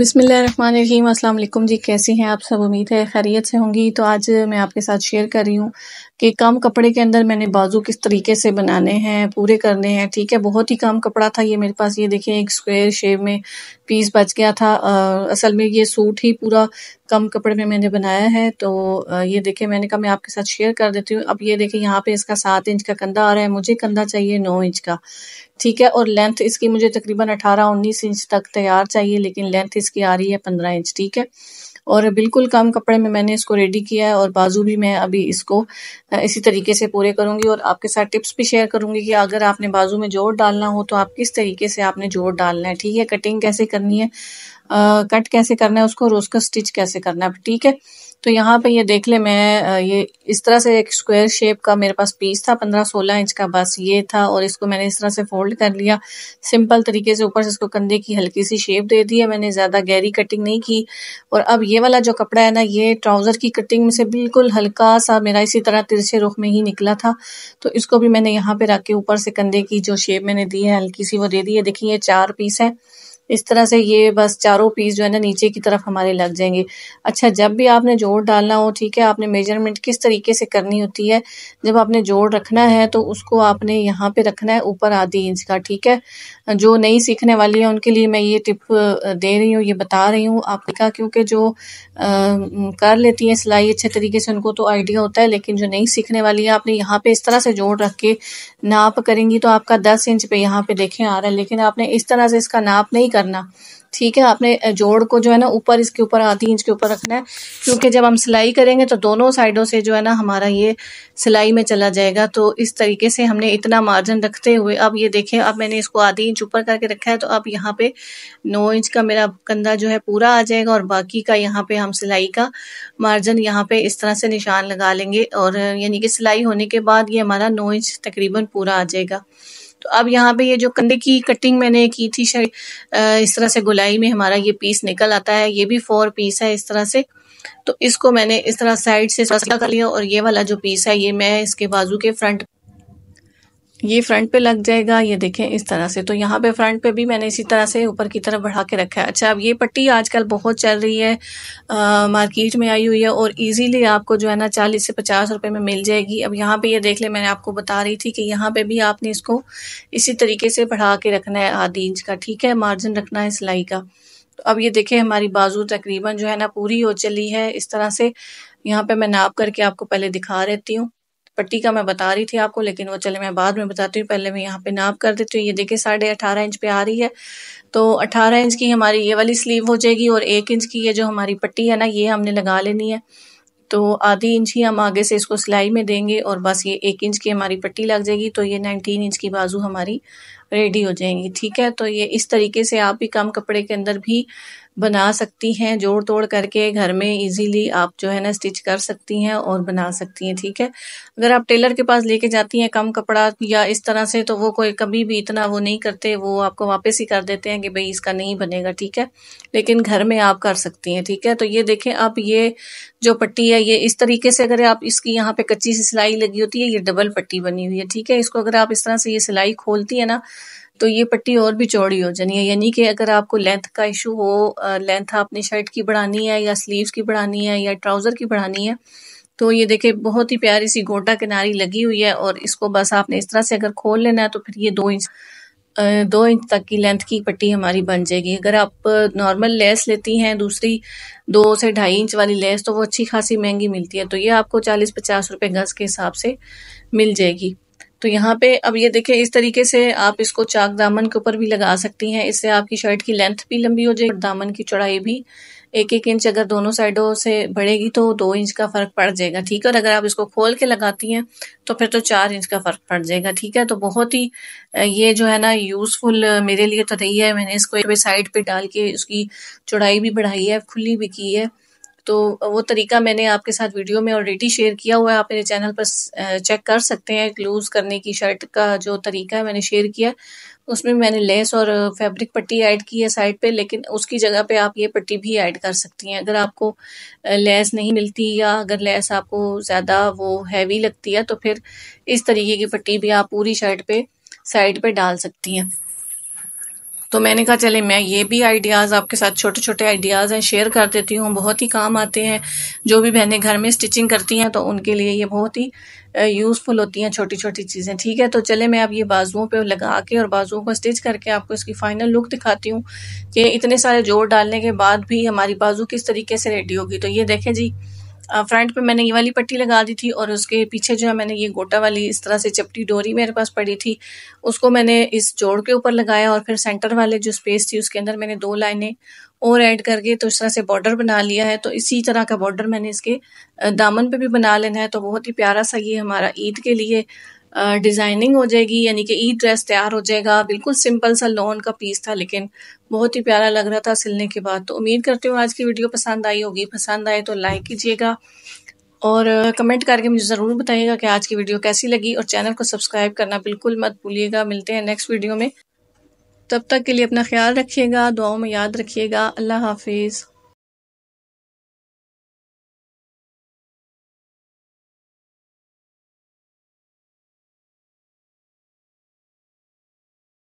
बिसमीम अल्लाम जी कैसी हैं आप सब उम्मीद है खैरियत से होंगी तो आज मैं आपके साथ शेयर कर रही हूँ कि कम कपड़े के अंदर मैंने बाजू किस तरीके से बनाने हैं पूरे करने हैं ठीक है बहुत ही कम कपड़ा था ये मेरे पास ये देखें एक स्क्वायर शेप में पीस बच गया था आ, असल में ये सूट ही पूरा कम कपड़े में मैंने बनाया है तो ये देखे मैंने कहा मैं आपके साथ शेयर कर देती हूँ अब ये देखे यहाँ पे इसका सात इंच का कंधा आ रहा है मुझे कंधा चाहिए नौ इंच का ठीक है और लेंथ इसकी मुझे तकरीबन अठारह उन्नीस इंच तक तैयार चाहिए लेकिन लेंथ इसकी आ रही है पंद्रह इंच ठीक है और बिल्कुल कम कपड़े में मैंने इसको रेडी किया है और बाजू भी मैं अभी इसको इसी तरीके से पूरे करूँगी और आपके साथ टिप्स भी शेयर करूँगी कि अगर आपने बाजू में जोड़ डालना हो तो आप किस तरीके से आपने जोड़ डालना है ठीक है कटिंग कैसे करनी है कट कैसे करना है उसको और उसका स्टिच कैसे करना है ठीक है तो यहाँ पे ये देख ले मैं ये इस तरह से एक स्क्वायर शेप का मेरे पास पीस था पंद्रह सोलह इंच का बस ये था और इसको मैंने इस तरह से फोल्ड कर लिया सिंपल तरीके से ऊपर से इसको कंधे की हल्की सी शेप दे दी है मैंने ज़्यादा गहरी कटिंग नहीं की और अब ये वाला जो कपड़ा है ना ये ट्राउज़र की कटिंग में से बिल्कुल हल्का सा मेरा इसी तरह तिरछे रुख में ही निकला था तो इसको भी मैंने यहाँ पर रख के ऊपर से कंधे की जो शेप मैंने दी है हल्की सी वो दे दी है देखिए ये चार पीस है इस तरह से ये बस चारों पीस जो है ना नीचे की तरफ हमारे लग जाएंगे अच्छा जब भी आपने जोड़ डालना हो ठीक है आपने मेजरमेंट किस तरीके से करनी होती है जब आपने जोड़ रखना है तो उसको आपने यहाँ पे रखना है ऊपर आधी इंच का ठीक है जो नई सीखने वाली है उनके लिए मैं ये टिप दे रही हूँ ये बता रही हूँ आपका क्योंकि जो आ, कर लेती हैं सिलाई अच्छे तरीके से उनको तो आइडिया होता है लेकिन जो नई सीखने वाली है आपने यहाँ पे इस तरह से जोड़ रख के नाप करेंगी तो आपका दस इंच पे यहाँ पे देखें आ रहा है लेकिन आपने इस तरह से इसका नाप नहीं करना ठीक है आपने जोड़ को जो है ना ऊपर इसके ऊपर आधी इंच के ऊपर रखना है क्योंकि जब हम सिलाई करेंगे तो दोनों साइडों से जो है ना हमारा ये सिलाई में चला जाएगा तो इस तरीके से हमने इतना मार्जिन रखते हुए अब ये देखें अब मैंने इसको आधी इंच ऊपर करके रखा है तो अब यहाँ पे नौ इंच का मेरा कंधा जो है पूरा आ जाएगा और बाकी का यहाँ पे हम सिलाई का मार्जिन यहाँ पे इस तरह से निशान लगा लेंगे और यानी कि सिलाई होने के बाद ये हमारा नौ इंच तकरीबन पूरा आ जाएगा तो अब यहाँ पे ये जो कंधे की कटिंग मैंने की थी शायद इस तरह से गुलाई में हमारा ये पीस निकल आता है ये भी फोर पीस है इस तरह से तो इसको मैंने इस तरह साइड से सस्ता कर लिया और ये वाला जो पीस है ये मैं इसके बाजू के फ्रंट ये फ्रंट पे लग जाएगा ये देखें इस तरह से तो यहाँ पे फ्रंट पे भी मैंने इसी तरह से ऊपर की तरफ बढ़ा के रखा है अच्छा अब ये पट्टी आजकल बहुत चल रही है आ, मार्केट में आई हुई है और इजीली आपको जो है ना चालीस से पचास रुपए में मिल जाएगी अब यहाँ पे ये देख ले मैंने आपको बता रही थी कि यहाँ पे भी आपने इसको इसी तरीके से बढ़ा के रखना है आधी इंच का ठीक है मार्जिन रखना है सिलाई का तो अब ये देखें हमारी बाजू तकरीबन जो है ना पूरी हो चली है इस तरह से यहाँ पे मैं नाप करके आपको पहले दिखा रहती हूँ पट्टी का मैं बता रही थी आपको लेकिन वो चले मैं बाद में बताती हूँ पहले मैं यहाँ पे नाप कर देती हूँ ये देखिए साढ़े अठारह इंच पे आ रही है तो अठारह इंच की हमारी ये वाली स्लीव हो जाएगी और एक इंच की ये जो हमारी पट्टी है ना ये हमने लगा लेनी है तो आधी इंच ही हम आगे से इसको सिलाई में देंगे और बस ये एक इंच की हमारी पट्टी लग जाएगी तो ये नाइनटीन इंच की बाजू हमारी रेडी हो जाएंगी ठीक है तो ये इस तरीके से आप भी कम कपड़े के अंदर भी बना सकती हैं जोड़ तोड़ करके घर में इजीली आप जो है ना स्टिच कर सकती हैं और बना सकती हैं ठीक है अगर आप टेलर के पास लेके जाती हैं कम कपड़ा या इस तरह से तो वो कोई कभी भी इतना वो नहीं करते वो आपको वापस ही कर देते हैं कि भाई इसका नहीं बनेगा ठीक है लेकिन घर में आप कर सकती हैं ठीक है तो ये देखें आप ये जो पट्टी है ये इस तरीके से अगर आप इसकी यहाँ पे कच्ची सी सिलाई लगी होती है ये डबल पट्टी बनी हुई है ठीक है इसको अगर आप इस तरह से ये सिलाई खोलती है ना तो ये पट्टी और भी चौड़ी हो जानी है यानी कि अगर आपको लेंथ का इशू हो लेंथ आपने शर्ट की बढ़ानी है या स्लीव्स की बढ़ानी है या ट्राउज़र की बढ़ानी है तो ये देखे बहुत ही प्यारी सी गोटा किनारी लगी हुई है और इसको बस आपने इस तरह से अगर खोल लेना है तो फिर ये दो इंच दो इंच तक की लेंथ की पट्टी हमारी बन जाएगी अगर आप नॉर्मल लेस लेती हैं दूसरी दो से ढाई इंच वाली लेस तो वो अच्छी खासी महंगी मिलती है तो ये आपको चालीस पचास रुपये गज के हिसाब से मिल जाएगी तो यहाँ पे अब ये देखें इस तरीके से आप इसको चाक दामन के ऊपर भी लगा सकती हैं इससे आपकी शर्ट की लेंथ भी लंबी हो जाएगी दामन की चौड़ाई भी एक एक इंच अगर दोनों साइडों से बढ़ेगी तो दो इंच का फ़र्क पड़ जाएगा ठीक है और अगर आप इसको खोल के लगाती हैं तो फिर तो चार इंच का फ़र्क पड़ जाएगा ठीक है तो बहुत ही ये जो है ना यूज़फुल मेरे लिए तो रही है मैंने इसको साइड पे डाल के उसकी चौड़ाई भी बढ़ाई है खुली भी की है तो वो तरीका मैंने आपके साथ वीडियो में ऑलरेडी शेयर किया हुआ है आप मेरे चैनल पर चेक कर सकते हैं लूज़ करने की शर्ट का जो तरीका है मैंने शेयर किया उसमें मैंने लेस और फैब्रिक पट्टी ऐड की है साइड पे लेकिन उसकी जगह पे आप ये पट्टी भी ऐड कर सकती हैं अगर आपको लेस नहीं मिलती या अगर लेस आपको ज़्यादा वो हैवी लगती है तो फिर इस तरीके की पट्टी भी आप पूरी शर्ट पे साइड पे डाल सकती हैं तो मैंने कहा चले मैं ये भी आइडियाज़ आपके साथ छोटे छोटे आइडियाज़ हैं शेयर कर देती हूँ बहुत ही काम आते हैं जो भी बहनें घर में स्टिचिंग करती हैं तो उनके लिए ये बहुत ही यूज़फुल होती हैं छोटी छोटी चीज़ें ठीक है तो चले मैं अब ये बाजुओं पे लगा के और बाजुओं को स्टिच करके आपको इसकी फाइनल लुक दिखाती हूँ कि इतने सारे जोड़ डालने के बाद भी हमारी बाजू किस तरीके से रेडी होगी तो ये देखें जी फ्रंट पे मैंने ये वाली पट्टी लगा दी थी और उसके पीछे जो है मैंने ये गोटा वाली इस तरह से चपटी डोरी मेरे पास पड़ी थी उसको मैंने इस जोड़ के ऊपर लगाया और फिर सेंटर वाले जो स्पेस थी उसके अंदर मैंने दो लाइनें और ऐड करके तो इस तरह से बॉर्डर बना लिया है तो इसी तरह का बॉर्डर मैंने इसके दामन पे भी बना लेना है तो बहुत ही प्यारा सा ये हमारा ईद के लिए डिज़ाइनिंग हो जाएगी यानी कि ई ड्रेस तैयार हो जाएगा बिल्कुल सिंपल सा लॉन का पीस था लेकिन बहुत ही प्यारा लग रहा था सिलने के बाद तो उम्मीद करती हूँ आज की वीडियो पसंद आई होगी पसंद आए तो लाइक कीजिएगा और कमेंट करके मुझे ज़रूर बताइएगा कि आज की वीडियो कैसी लगी और चैनल को सब्सक्राइब करना बिल्कुल मत भूलिएगा मिलते हैं नेक्स्ट वीडियो में तब तक के लिए अपना ख्याल रखिएगा दुआओं में याद रखिएगा अल्लाह हाफिज़